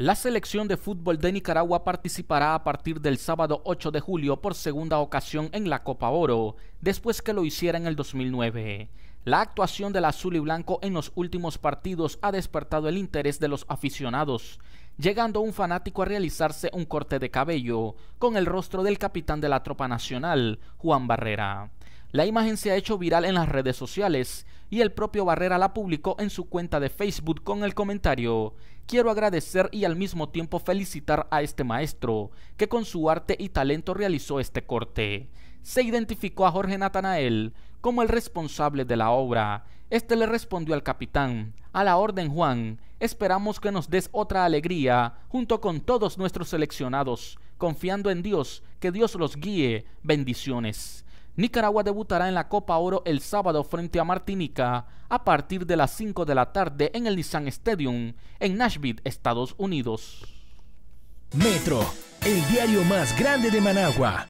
La selección de fútbol de Nicaragua participará a partir del sábado 8 de julio por segunda ocasión en la Copa Oro, después que lo hiciera en el 2009. La actuación del azul y blanco en los últimos partidos ha despertado el interés de los aficionados, llegando un fanático a realizarse un corte de cabello con el rostro del capitán de la tropa nacional, Juan Barrera. La imagen se ha hecho viral en las redes sociales y el propio Barrera la publicó en su cuenta de Facebook con el comentario Quiero agradecer y al mismo tiempo felicitar a este maestro que con su arte y talento realizó este corte. Se identificó a Jorge Natanael como el responsable de la obra. Este le respondió al capitán, a la orden Juan, esperamos que nos des otra alegría junto con todos nuestros seleccionados, confiando en Dios, que Dios los guíe, bendiciones. Nicaragua debutará en la Copa Oro el sábado frente a Martinica a partir de las 5 de la tarde en el Nissan Stadium en Nashville, Estados Unidos. Metro, el diario más grande de Managua.